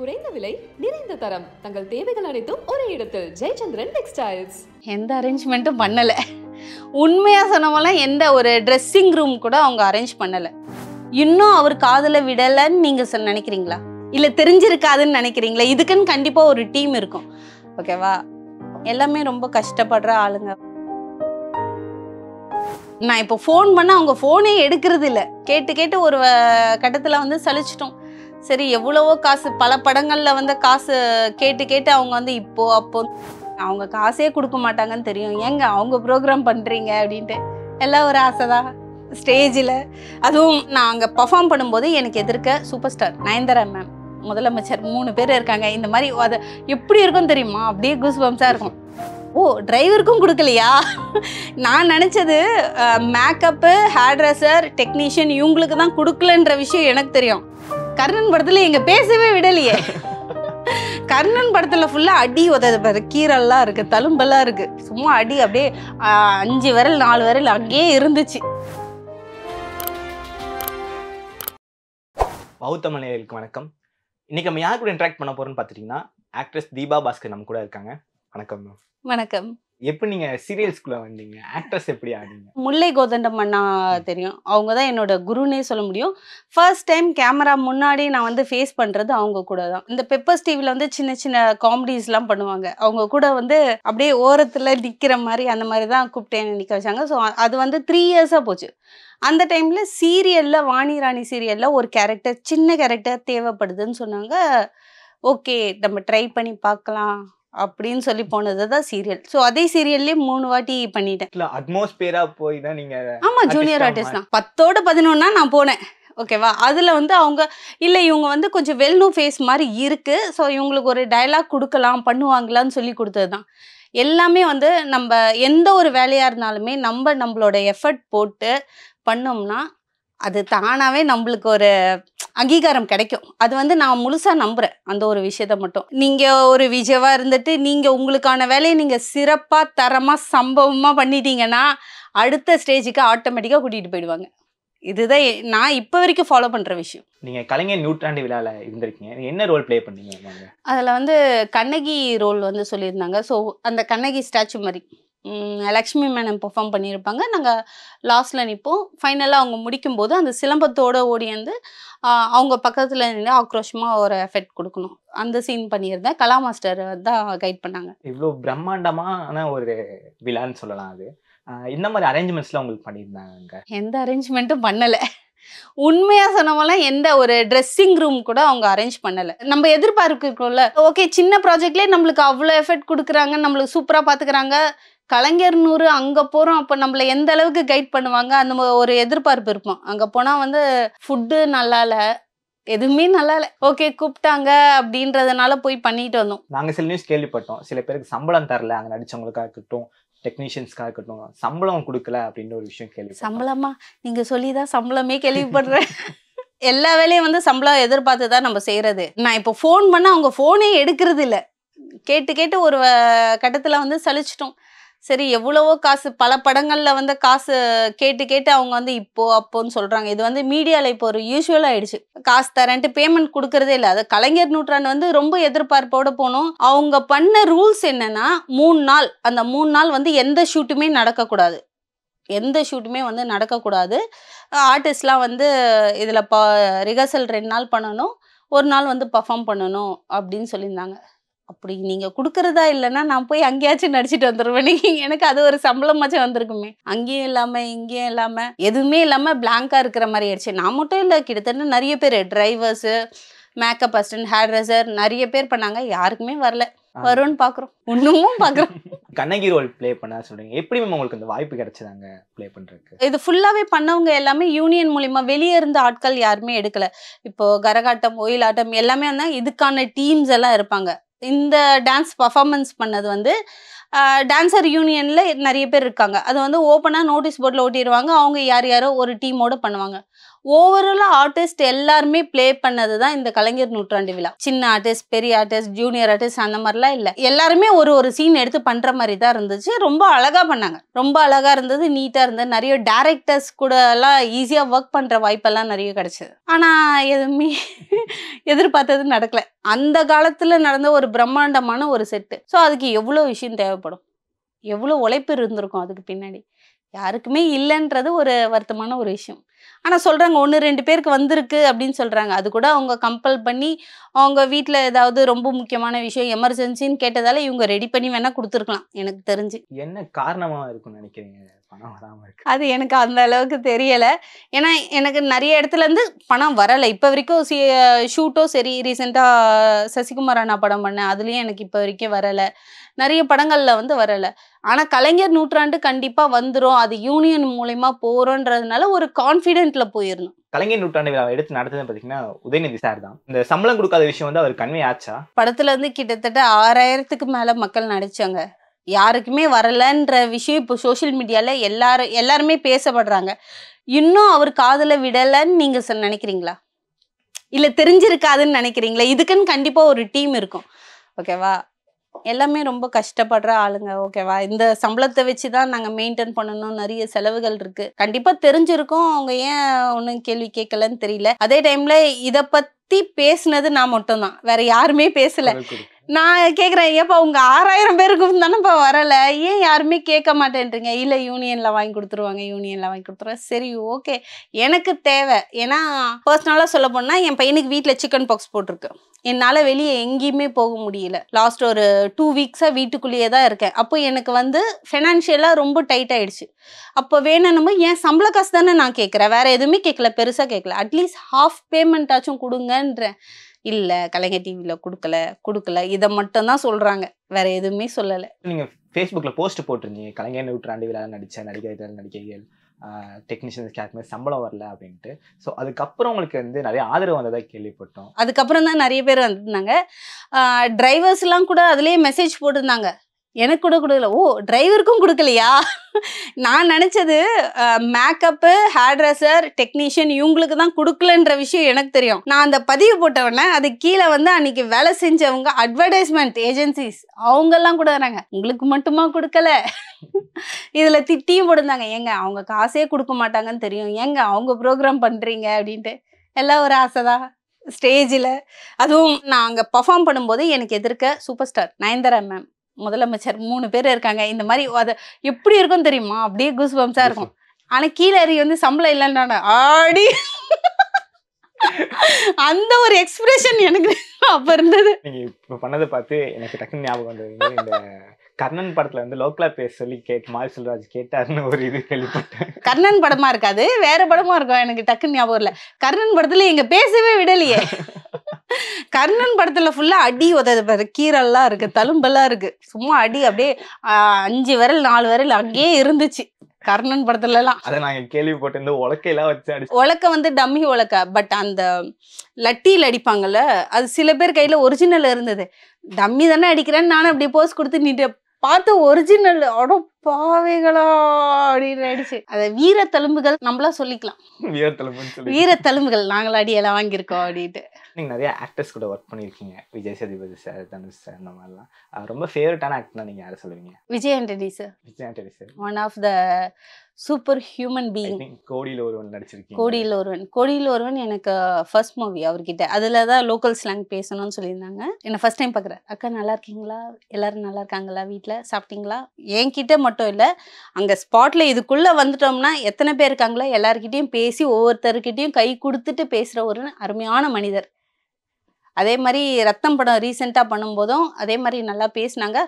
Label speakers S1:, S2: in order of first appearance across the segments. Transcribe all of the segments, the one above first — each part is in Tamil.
S1: குறைந்த விலை நிறைந்த தரம் தங்கள் தேவைகள் அனைத்தும் ஒரே இடத்தில் ஜெயச்சந்திரன் டெக்ஸ்டைல்ஸ்
S2: எந்த அரேஞ்ச்மெண்ட்டும் பண்ணல உண்மையா சொன்னவெல்லாம் எந்த ஒரு ட்ரெஸ்ஸிங் ரூம் கூட அவங்க அரேஞ்ச் பண்ணல இன்னும் அவர் காதல விடலன்னு நீங்க நினைக்கிறீங்களா இல்ல தெரிஞ்சிருக்காதுன்னு நினைக்கிறீங்களா இதுக்குன்னு கண்டிப்பா ஒரு டீம் இருக்கும் ஓகேவா எல்லாமே ரொம்ப கஷ்டப்படுற ஆளுங்க நான் இப்போ ஃபோன் பண்ணால் அவங்க ஃபோனே எடுக்கிறது இல்லை கேட்டு கேட்டு ஒரு கட்டத்தில் வந்து சலிச்சிட்டோம் சரி எவ்வளவோ காசு பல படங்களில் வந்து காசு கேட்டு கேட்டு அவங்க வந்து இப்போ அப்போ அவங்க காசே கொடுக்க மாட்டாங்கன்னு தெரியும் ஏங்க அவங்க ப்ரோக்ராம் பண்ணுறீங்க அப்படின்ட்டு எல்லாம் ஒரு ஆசை தான் ஸ்டேஜில் அதுவும் நான் அங்கே பர்ஃபார்ம் பண்ணும்போது எனக்கு எதிர்க்க சூப்பர் ஸ்டார் நயன்தாரா மேம் முதலமைச்சர் மூணு பேர் இருக்காங்க இந்த மாதிரி அதை எப்படி இருக்கும் தெரியுமா அப்படியே குஸ் பம்ஸாக இருக்கும் ஓ டிரைவருக்கும் கொடுக்கலையா நான் நினச்சது மேக்கப்பு ஹேர் ட்ரெஸ்ஸர் டெக்னீஷியன் இவங்களுக்கு தான் கொடுக்கலன்ற விஷயம் எனக்கு தெரியும் கர்ணன் படத்துல எங்க பேசவே விடலையே கர்ணன் படத்துல ஃபுல்லா அடி உதது பாரு கீரெல்லாம் இருக்கு தழும்பெல்லாம் இருக்கு சும்மா அடி அப்படியே அஞ்சு விரல் நாலு விரல் அங்கேயே இருந்துச்சு
S1: பௌத்த மலையர்களுக்கு வணக்கம் இன்னைக்கு நம்ம யார் கூட இன்ட்ராக்ட் பண்ண போறோம்னு பாத்தீங்கன்னா ஆக்ட்ரஸ் தீபா பாஸ்கர் நம்ம கூட இருக்காங்க வணக்கம் வணக்கம் எப்போ நீங்க சீரியல்ஸ்குள்ள வந்தீங்க ஆக்ட்ரஸ் எப்படி ஆனீங்க
S2: முல்லை கோதண்டம் அண்ணா தெரியும் அவங்க தான் என்னோட குருனே சொல்ல முடியும் ஃபர்ஸ்ட் டைம் கேமரா முன்னாடி நான் வந்து ஃபேஸ் பண்றது அவங்க கூட தான் இந்த பெப்பர்ஸ் டிவில வந்து சின்ன சின்ன காமெடிஸ்லாம் பண்ணுவாங்க அவங்க கூட வந்து அப்படியே ஓரத்துல நிக்கிற மாதிரி அந்த மாதிரி தான் கூப்பிட்டேன் நிக்க வச்சாங்க ஸோ அது வந்து த்ரீ இயர்ஸா போச்சு அந்த டைம்ல சீரியல்ல வாணி ராணி சீரியல்ல ஒரு கேரக்டர் சின்ன கேரக்டர் தேவைப்படுதுன்னு சொன்னாங்க ஓகே நம்ம ட்ரை பண்ணி பார்க்கலாம் அப்படின்னு சொல்லி போனது தான் சீரியல் ஸோ அதே சீரியல்லே மூணு வாட்டி பண்ணிட்டேன் அட்மாஸ்பியரா
S1: போய் தான் நீங்க ஆமா ஜூனியர் ஆர்டிஸ்ட் தான்
S2: பத்தோட பதினொன்னா நான் போனேன் ஓகேவா அதில் வந்து அவங்க இல்லை இவங்க வந்து கொஞ்சம் நோ ஃபேஸ் மாதிரி இருக்குது ஸோ இவங்களுக்கு ஒரு டைலாக் கொடுக்கலாம் பண்ணுவாங்களான்னு சொல்லி கொடுத்தது தான் எல்லாமே வந்து நம்ம எந்த ஒரு வேலையாக இருந்தாலுமே நம்ம நம்மளோட எஃபர்ட் போட்டு பண்ணோம்னா அது தானாகவே நம்மளுக்கு ஒரு அங்கீகாரம் கிடைக்கும் அது வந்து நான் முழுசாக நம்புகிறேன் அந்த ஒரு விஷயத்த மட்டும் நீங்கள் ஒரு விஜயவாக இருந்துட்டு நீங்கள் உங்களுக்கான வேலையை நீங்கள் சிறப்பாக தரமாக சம்பவமாக பண்ணிட்டீங்கன்னா அடுத்த ஸ்டேஜுக்கு ஆட்டோமேட்டிக்காக கூட்டிகிட்டு போயிடுவாங்க இதுதான் நான் இப்போ வரைக்கும் ஃபாலோ பண்ணுற விஷயம்
S1: நீங்கள் கலைஞர் நூற்றாண்டு விழாவில் இருந்திருக்கீங்க என்ன ரோல் ப்ளே பண்ணீங்க
S2: அதில் வந்து கண்ணகி ரோல் வந்து சொல்லியிருந்தாங்க ஸோ அந்த கண்ணகி ஸ்டாச்சு மாதிரி லக்ஷ்மி மேனம் பெர்ஃபார்ம் பண்ணியிருப்பாங்க நாங்கள் லாஸ்ட்டில் நிற்போம் ஃபைனலாக அவங்க முடிக்கும்போது அந்த சிலம்பத்தோடு வந்து அவங்க பக்கத்தில் நின்று ஆக்ரோஷமாக ஒரு எஃபெக்ட் கொடுக்கணும் அந்த சீன் பண்ணியிருந்தேன் கலா மாஸ்டர் தான்
S1: கைட் பண்ணாங்க இவ்வளோ பிரம்மாண்டமான ஒரு விழான்னு சொல்லலாம் அது இந்த மாதிரி அரேஞ்ச்மெண்ட்ஸ்லாம் உங்களுக்கு பண்ணியிருந்தாங்க
S2: எந்த அரேஞ்ச்மெண்ட்டும் பண்ணலை உண்மையாக சொன்னவெல்லாம் எந்த ஒரு ட்ரெஸ்ஸிங் ரூம் கூட அவங்க அரேஞ்ச் பண்ணலை நம்ம எதிர்பார்க்கிறோம்ல ஓகே சின்ன ப்ராஜெக்ட்லேயே நம்மளுக்கு அவ்வளோ எஃபெக்ட் கொடுக்குறாங்க நம்மளுக்கு சூப்பராக பார்த்துக்கிறாங்க கலைஞர் நூறு அங்கே போகிறோம் அப்போ நம்மளை எந்த அளவுக்கு கைட் பண்ணுவாங்க அந்த ஒரு எதிர்பார்ப்பு இருப்போம் அங்கே போனால் வந்து ஃபுட்டு நல்லா இல்லை எதுவுமே நல்லா இல்லை ஓகே கூப்பிட்டாங்க அப்படின்றதுனால போய் பண்ணிட்டு வந்தோம்
S1: நாங்கள் சில நியூஸ் கேள்விப்பட்டோம் சில பேருக்கு சம்பளம் தரல அங்கே நடிச்சவங்களுக்காக இருக்கட்டும் டெக்னீஷியன்ஸ்க்காக இருக்கட்டும் சம்பளம் கொடுக்கல அப்படின்ற ஒரு விஷயம் கேள்வி சம்பளமா நீங்கள் சொல்லி தான் சம்பளமே கேள்விப்படுறேன் எல்லா வேலையும் வந்து
S2: சம்பளம் எதிர்பார்த்து தான் நம்ம செய்கிறது நான் இப்போ ஃபோன் பண்ணால் அவங்க ஃபோனே எடுக்கிறது இல்லை கேட்டு கேட்டு ஒரு கட்டத்தில் வந்து சலிச்சிட்டோம் சரி எவ்வளவோ காசு பல படங்களில் வந்து காசு கேட்டு கேட்டு அவங்க வந்து இப்போ அப்போன்னு சொல்கிறாங்க இது வந்து மீடியாவில் இப்போ ஒரு யூஸ்வல் ஆயிடுச்சு காசு தரேன்ட்டு பேமெண்ட் கொடுக்கறதே இல்லை அது கலைஞர் நூற்றாண்டு வந்து ரொம்ப எதிர்பார்ப்போடு போனோம் அவங்க பண்ண ரூல்ஸ் என்னன்னா மூணு நாள் அந்த மூணு நாள் வந்து எந்த ஷூட்டுமே நடக்கக்கூடாது எந்த ஷூட்டுமே வந்து நடக்கக்கூடாது ஆர்டிஸ்ட்லாம் வந்து இதில் ப ரிஹர்சல் ரெண்டு நாள் பண்ணணும் ஒரு நாள் வந்து பர்ஃபார்ம் பண்ணணும் அப்படின்னு சொல்லியிருந்தாங்க அப்படி நீங்கள் கொடுக்குறதா இல்லைன்னா நான் போய் அங்கேயாச்சும் நடிச்சிட்டு வந்துடுவேன் எனக்கு அது ஒரு சம்பளமாச்சும் வந்திருக்குமே அங்கேயும் இல்லாமல் இங்கேயும் இல்லாமல் எதுவுமே இல்லாமல் பிளாங்காக இருக்கிற மாதிரி ஆயிடுச்சு நான் மட்டும் இல்லை கிட்டத்தட்ட நிறைய பேர் drivers makeup assistant hair dresser நிறைய பேர் பண்ணாங்க யாருக்குமே வரல வரும்னு பார்க்குறோம் ஒன்றுமும் பார்க்குறோம்
S1: கண்ணகி ரோல் ப்ளே பண்ண சொல்றீங்க எப்படி மேம் உங்களுக்கு இந்த வாய்ப்பு கிடைச்சதாங்க ப்ளே பண்றதுக்கு
S2: இது ஃபுல்லாவே பண்ணவங்க எல்லாமே யூனியன் மூலியமா வெளியே இருந்த ஆட்கள் யாருமே எடுக்கல இப்போ கரகாட்டம் ஒயிலாட்டம் எல்லாமே இதுக்கான டீம்ஸ் எல்லாம் இருப்பாங்க இந்த டான்ஸ் பர்ஃபார்மன்ஸ் பண்ணது வந்து டான்ஸர் யூனியனில் நிறைய பேர் இருக்காங்க அது வந்து ஓப்பனாக நோட்டீஸ் போர்டில் ஓட்டிடுவாங்க அவங்க யார் யாரோ ஒரு டீமோடு பண்ணுவாங்க ஓவராலாக ஆர்டிஸ்ட் எல்லாருமே ப்ளே பண்ணது தான் இந்த கலைஞர் நூற்றாண்டு விழா சின்ன ஆர்டிஸ்ட் பெரிய ஆர்டிஸ்ட் ஜூனியர் ஆர்டிஸ்ட் அந்த மாதிரிலாம் இல்லை எல்லாருமே ஒரு ஒரு சீன் எடுத்து பண்ணுற மாதிரி தான் இருந்துச்சு ரொம்ப அழகாக பண்ணாங்க ரொம்ப அழகாக இருந்தது நீட்டாக இருந்தது நிறைய டேரக்டர்ஸ் கூட எல்லாம் ஈஸியாக ஒர்க் பண்ணுற வாய்ப்பெல்லாம் நிறைய கிடச்சிது ஆனால் எதுவுமே எதிர்பார்த்தது நடக்கலை அந்த காலத்தில் நடந்த ஒரு பிரம்மாண்டமான ஒரு செட்டு ஸோ அதுக்கு எவ்வளோ விஷயம் தேவைப்படும் எவ்வளோ உழைப்பு இருந்திருக்கும் அதுக்கு பின்னாடி யாருக்குமே இல்லைன்றது ஒரு வருத்தமான ஒரு விஷயம் ஆனால் சொல்கிறாங்க ஒன்று ரெண்டு பேருக்கு வந்திருக்கு அப்படின்னு சொல்கிறாங்க அது கூட அவங்க கம்பல் பண்ணி அவங்க வீட்டில் ஏதாவது ரொம்ப முக்கியமான விஷயம் எமர்ஜென்சின்னு கேட்டதால இவங்க ரெடி பண்ணி வேணால் கொடுத்துருக்கலாம் எனக்கு தெரிஞ்சு
S1: என்ன காரணமாக இருக்கும்னு நினைக்கிறீங்க
S2: அது எனக்கு அந்த அளவுக்கு தெரியல ஏன்னா எனக்கு நிறைய இடத்துல இருந்து பணம் வரலை இப்போ வரைக்கும் சி ஷூட்டோ சரி ரீசெண்டாக சசிகுமார் அண்ணா படம் பண்ணேன் அதுலேயும் எனக்கு இப்போ வரைக்கும் வரலை நிறைய படங்களில் வந்து வரலை ஆனால் கலைஞர் நூற்றாண்டு கண்டிப்பாக வந்துடும் அது யூனியன் மூலயமா போகிறோன்றதுனால ஒரு கான்ஃபிடன்ஸ் கான்ஃபிடென்ட்ல போயிடணும்
S1: கலைஞர் நூற்றாண்டு விழா எடுத்து நடத்தது பாத்தீங்கன்னா உதயநிதி சார் தான் இந்த சம்பளம் கொடுக்காத விஷயம் வந்து அவர் கன்வே ஆச்சா
S2: படத்துல இருந்து கிட்டத்தட்ட ஆறாயிரத்துக்கு மேல மக்கள் நடிச்சாங்க யாருக்குமே வரலன்ற விஷயம் இப்போ சோசியல் மீடியால எல்லாரும் எல்லாருமே பேசப்படுறாங்க இன்னும் அவர் காதல விடலைன்னு நீங்க நினைக்கிறீங்களா இல்லை தெரிஞ்சிருக்காதுன்னு நினைக்கிறீங்களா இதுக்குன்னு கண்டிப்பா ஒரு டீம் இருக்கும் ஓகேவா எல்லாமே ரொம்ப கஷ்டப்படுற ஆளுங்க ஓகேவா இந்த சம்பளத்தை வச்சு தான் நாங்கள் மெயின்டைன் பண்ணணும் நிறைய செலவுகள் இருக்கு கண்டிப்பாக தெரிஞ்சிருக்கும் அவங்க ஏன் ஒன்றும் கேள்வி கேட்கலன்னு தெரியல அதே டைம்ல இதை பத்தி பேசுனது நான் மட்டும்தான் வேற யாருமே பேசல நான் கேட்குறேன் ஏப்பா உங்கள் ஆறாயிரம் பேருக்கு தானேப்பா வரலை ஏன் யாருமே கேட்க மாட்டேன்றீங்க இல்லை யூனியனில் வாங்கி கொடுத்துருவாங்க யூனியனில் வாங்கி கொடுத்துருவாங்க சரி ஓகே எனக்கு தேவை ஏன்னா பர்சனலாக சொல்ல போனால் என் பையனுக்கு வீட்டில் சிக்கன் பாக்ஸ் போட்டிருக்கு என்னால் வெளியே எங்கேயுமே போக முடியல லாஸ்ட் ஒரு டூ வீக்ஸாக வீட்டுக்குள்ளேயே தான் இருக்கேன் அப்போ எனக்கு வந்து ஃபினான்ஷியலாக ரொம்ப டைட் ஆகிடுச்சு அப்போ வேணும்னு என் சம்பள காசு தானே நான் கேட்குறேன் வேறு எதுவுமே கேட்கல பெருசாக கேட்கல அட்லீஸ்ட் ஹாஃப் பேமெண்ட்டாச்சும் கொடுங்கன்றேன் இல்லை கலைஞர் டிவியில் கொடுக்கல கொடுக்கல இதை மட்டும் தான் சொல்கிறாங்க வேறு எதுவுமே சொல்லலை
S1: நீங்கள் ஃபேஸ்புக்கில் போஸ்ட் போட்டிருந்தீங்க கலைஞர் நூற்றாண்டு விழா நடித்த நடிகை நடிகைகள் டெக்னீஷியன்ஸ் கேட்கும்போது சம்பளம் வரல அப்படின்ட்டு ஸோ அதுக்கப்புறம் உங்களுக்கு வந்து நிறைய ஆதரவு வந்ததாக கேள்விப்பட்டோம்
S2: அதுக்கப்புறம் தான் நிறைய பேர் வந்திருந்தாங்க டிரைவர்ஸ்லாம் கூட அதுலேயே மெசேஜ் போட்டிருந்தாங்க எனக்கு கூட கொடுக்கல ஓ டிரைவருக்கும் கொடுக்கலையா நான் நினச்சது மேக்கப்பு ஹேர் ட்ரெஸ்ஸர் டெக்னீஷியன் இவங்களுக்கு தான் கொடுக்கலன்ற விஷயம் எனக்கு தெரியும் நான் அந்த பதிவு போட்டவொடனே அது கீழே வந்து அன்னைக்கு வேலை செஞ்சவங்க அட்வர்டைஸ்மெண்ட் ஏஜென்சிஸ் அவங்கெல்லாம் கூட வராங்க உங்களுக்கு மட்டுமா கொடுக்கல இதுல திட்டியும் போடுந்தாங்க ஏங்க அவங்க காசே கொடுக்க மாட்டாங்கன்னு தெரியும் ஏங்க அவங்க ப்ரோக்ராம் பண்றீங்க அப்படின்ட்டு எல்லாம் ஒரு ஆசைதான் ஸ்டேஜில் அதுவும் நான் அங்கே பர்ஃபார்ம் பண்ணும்போது எனக்கு எதிர்க்க சூப்பர் ஸ்டார் நயன்தாரா மேம் முதலமைச்சர் மூணு பேர் இருக்காங்க இந்த மாதிரி அது எப்படி இருக்கும் தெரியுமா அப்படியே குஸ் பம்ஸாக இருக்கும் ஆனால் கீழே அறி வந்து சம்பளம் இல்லைன்னு ஆடி அந்த ஒரு எக்ஸ்பிரஷன் எனக்கு அப்போ இருந்தது
S1: நீங்கள் இப்போ பண்ணதை பார்த்து எனக்கு டக்குன்னு ஞாபகம் வந்தது இந்த கர்ணன் படத்துல வந்து லோக்கலா பேச சொல்லி கேட்டு மாரி செல்வராஜ் கேட்டாருன்னு ஒரு இது கேள்விப்பட்டேன்
S2: கர்ணன் படமா இருக்காது வேற படமா இருக்கும் எனக்கு டக்குன்னு ஞாபகம் இல்ல கர்ணன் படத்துல எங்க பேசவே விடலையே கர்ணன் படத்துல ஃபுல்லா அடி உதது கீரல்லாம் இருக்கு தழும்பெல்லாம் இருக்கு சும்மா அடி அப்படியே அஞ்சு வரல் நாலு வரல் அங்கேயே இருந்துச்சு கர்ணன் படத்துல எல்லாம் அதை
S1: நாங்க கேள்விப்பட்டு உலக்கையெல்லாம் வச்சு
S2: உலக்க வந்து டம்மி உலக்க பட் அந்த லட்டியில் அடிப்பாங்கல்ல அது சில பேர் கையில ஒரிஜினல் இருந்தது டம்மி தானே அடிக்கிறேன்னு நானும் அப்படியே போஸ் கொடுத்து நீட்டு பார்த்து ஒரிஜினல் ஆடம் பாவைகளா அப்படின்னு ஆயிடுச்சு அத வீர தழும்புகள் நம்மளா சொல்லிக்கலாம்
S1: வீர தழும்பு வீர
S2: தழும்புகள் நாங்களாடி எல்லாம் வாங்கியிருக்கோம் அப்படின்ட்டு
S1: நீங்க நிறைய ஆக்டர்ஸ் கூட ஒர்க் பண்ணியிருக்கீங்க விஜய் சேதுபதி சார் தனுஷ் சார் அந்த மாதிரிலாம் ரொம்ப ஃபேவரட்டான ஆக்டர்னா நீங்க யாரை சொல்லுவீங்க
S2: Vijay Antony sir
S1: Vijay Antony sir
S2: one of the super
S1: human being கோடியில் ஒருவன் நடிச்சிருக்கீங்க கோடியில்
S2: ஒருவன் கோடியில் ஒருவன் எனக்கு ஃபர்ஸ்ட் மூவி அவர்கிட்ட அதில் தான் லோக்கல் ஸ்லாங் பேசணும்னு சொல்லியிருந்தாங்க என்னை ஃபர்ஸ்ட் டைம் பார்க்குறேன் அக்கா நல்லா இருக்கீங்களா எல்லாரும் நல்லா இருக்காங்களா வீட்டில் சாப்பிட்டீங்களா என்கிட்ட மட்டும் இல்லை அங்கே ஸ்பாட்டில் இதுக்குள்ளே வந்துட்டோம்னா எத்தனை பேர் இருக்காங்களோ எல்லாருக்கிட்டேயும் பேசி ஒவ்வொருத்தருக்கிட்டையும் கை கொடுத்துட்டு பேசுகிற ஒரு அருமையான மனிதர் அதே மாதிரி ரத்தம் படம் ரீசெண்டாக பண்ணும்போதும் அதே மாதிரி நல்லா பேசினாங்க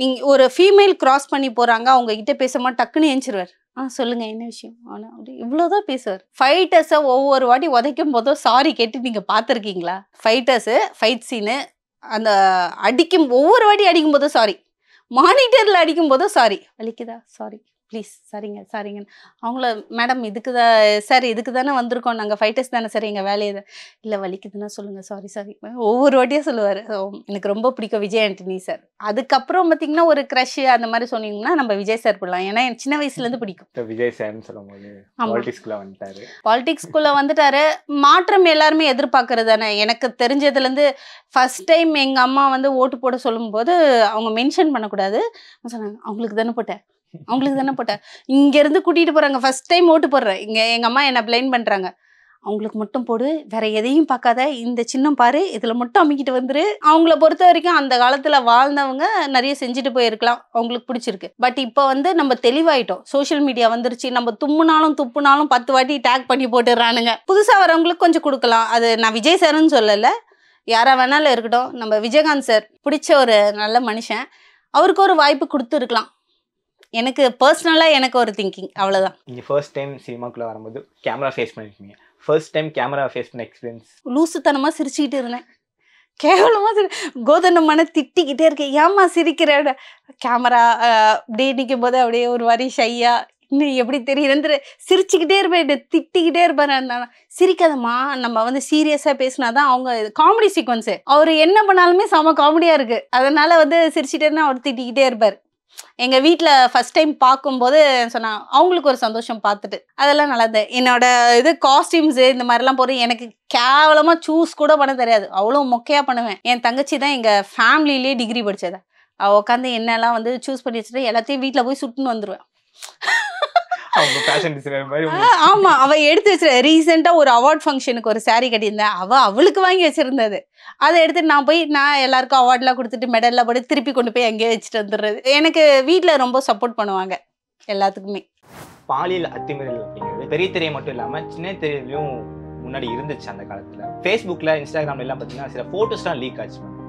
S2: நீங்கள் ஒரு ஃபீமேல் க்ராஸ் பண்ணி போகிறாங்க அவங்ககிட்ட பேசாம டக்குன்னு ஏஞ்சிருவார் ஆ சொல்லுங்கள் என்ன விஷயம் ஆனால் அப்படி இவ்வளோதான் பேசுவார் ஃபைட்டர்ஸை ஒவ்வொரு வாட்டி உதைக்கும் போதும் சாரி கேட்டு நீங்கள் பார்த்துருக்கீங்களா ஃபைட்டர்ஸு ஃபைட் சீனு அந்த அடிக்கும் ஒவ்வொரு வாட்டி அடிக்கும் போதும் சாரி மானிட்டரில் அடிக்கும்போது சாரி வலிக்குதா சாரி ப்ளீஸ் சரிங்க சரிங்க அவங்கள மேடம் இதுக்கு தான் சார் இதுக்கு தானே வந்திருக்கோம் நாங்கள் ஃபைட்டர்ஸ் தானே சார் எங்கள் வேலையை தான் இல்லை வலிக்குதுன்னா சொல்லுங்கள் சாரி சாரி ஒவ்வொரு வாட்டியாக சொல்லுவார் எனக்கு ரொம்ப பிடிக்கும் விஜய் ஆண்டனி சார் அதுக்கப்புறம் பார்த்தீங்கன்னா ஒரு க்ரஷ் அந்த மாதிரி சொன்னீங்கன்னா நம்ம விஜய் சார் போடலாம் ஏன்னா எனக்கு சின்ன வயசுலேருந்து
S1: பிடிக்கும் விஜய் சார்னு சொல்லும்போது பாலிடிக்ஸ்குள்ளே வந்துட்டாரு
S2: பாலிடிக்ஸ்குள்ளே வந்துட்டாரு மாற்றம் எல்லாருமே எதிர்பார்க்கறது தானே எனக்கு தெரிஞ்சதுலேருந்து ஃபஸ்ட் டைம் எங்கள் அம்மா வந்து ஓட்டு போட சொல்லும்போது அவங்க மென்ஷன் பண்ணக்கூடாது சொன்னாங்க அவங்களுக்கு தானே போட்டேன் அவங்களுக்கு தானே போட்டேன் இங்க இருந்து கூட்டிட்டு போறாங்க ஃபர்ஸ்ட் டைம் ஓட்டு போடுறேன் இங்க எங்க அம்மா என்ன பிளைன் பண்றாங்க அவங்களுக்கு மட்டும் போடு வேற எதையும் பார்க்காத இந்த சின்னம் பாரு இதுல மட்டும் அமைக்கிட்டு வந்துரு அவங்கள பொறுத்த வரைக்கும் அந்த காலத்துல வாழ்ந்தவங்க நிறைய செஞ்சுட்டு போயிருக்கலாம் அவங்களுக்கு பிடிச்சிருக்கு பட் இப்போ வந்து நம்ம தெளிவாயிட்டோம் சோஷியல் மீடியா வந்துருச்சு நம்ம தும்முனாலும் துப்புனாலும் பத்து வாட்டி டேக் பண்ணி போட்டுடுறானுங்க புதுசா வரவங்களுக்கு கொஞ்சம் கொடுக்கலாம் அது நான் விஜய் சார்னு சொல்லல யாரா வேணாலும் இருக்கட்டும் நம்ம விஜயகாந்த் சார் பிடிச்ச ஒரு நல்ல மனுஷன் அவருக்கு ஒரு வாய்ப்பு கொடுத்துருக்கலாம் எனக்கு பர்சனலாக எனக்கு ஒரு திங்கிங் அவ்வளோதான்
S1: நீங்கள் ஃபர்ஸ்ட் டைம் சினிமாக்குள்ளே வரும்போது கேமரா ஃபேஸ் பண்ணியிருக்கீங்க ஃபர்ஸ்ட் டைம் கேமரா ஃபேஸ் பண்ண எக்ஸ்பீரியன்ஸ்
S2: லூசுத்தனமாக சிரிச்சுக்கிட்டு இருந்தேன் கேவலமாக சிரி மன திட்டிக்கிட்டே இருக்கேன் ஏமா சிரிக்கிற கேமரா அப்படியே நிற்கும் போது அப்படியே ஒரு வரி ஷையா இன்னும் எப்படி தெரியுதுன்னு சிரிச்சுக்கிட்டே இருப்பேன் திட்டிக்கிட்டே இருப்பார் சிரிக்காதம்மா நம்ம வந்து சீரியஸாக பேசினா தான் அவங்க காமெடி சீக்வன்ஸு அவர் என்ன பண்ணாலுமே செம காமெடியாக இருக்குது அதனால் வந்து சிரிச்சுட்டே அவர் திட்டிக்கிட்டே இருப்பார் எங்கள் வீட்டில் ஃபஸ்ட் டைம் பார்க்கும்போது சொன்னான் அவங்களுக்கு ஒரு சந்தோஷம் பார்த்துட்டு அதெல்லாம் நல்லது என்னோட இது காஸ்டியூம்ஸு இந்த மாதிரிலாம் போகிறது எனக்கு கேவலமாக சூஸ் கூட பண்ண தெரியாது அவ்வளோ மொக்கையாக பண்ணுவேன் என் தங்கச்சி தான் எங்கள் ஃபேமிலியிலேயே டிகிரி படித்ததை உட்காந்து என்னெல்லாம் வந்து சூஸ் பண்ணி வச்சுட்டு எல்லாத்தையும் வீட்டில் போய் சுட்டுன்னு வந்துடுவேன்
S1: ஆமா
S2: அவ எடுத்து வச்சிரு ரீசெண்டா ஒரு அவார்ட் ஃபங்க்ஷனுக்கு ஒரு சாரி கட்டியிருந்தேன் அவ அவளுக்கு வாங்கி வச்சிருந்தது அதை எடுத்து நான் போய் நான் எல்லாருக்கும் அவார்ட்லாம் கொடுத்துட்டு மெடல்லாம் போட்டு திருப்பி கொண்டு போய் அங்கேயே வச்சுட்டு வந்துடுறது எனக்கு வீட்டில் ரொம்ப சப்போர்ட் பண்ணுவாங்க எல்லாத்துக்குமே
S1: பாலியல் அத்துமீறல் அப்படிங்கிறது பெரிய திரையை மட்டும் இல்லாமல் சின்ன திரையிலையும் முன்னாடி இருந்துச்சு அந்த காலத்தில் ஃபேஸ்புக்கில் இன்ஸ்டாகிராம்ல எல்லாம் பார்த்தீங்கன்னா சில ஃபோட்டோஸ்லாம் லீக் ஆச்சு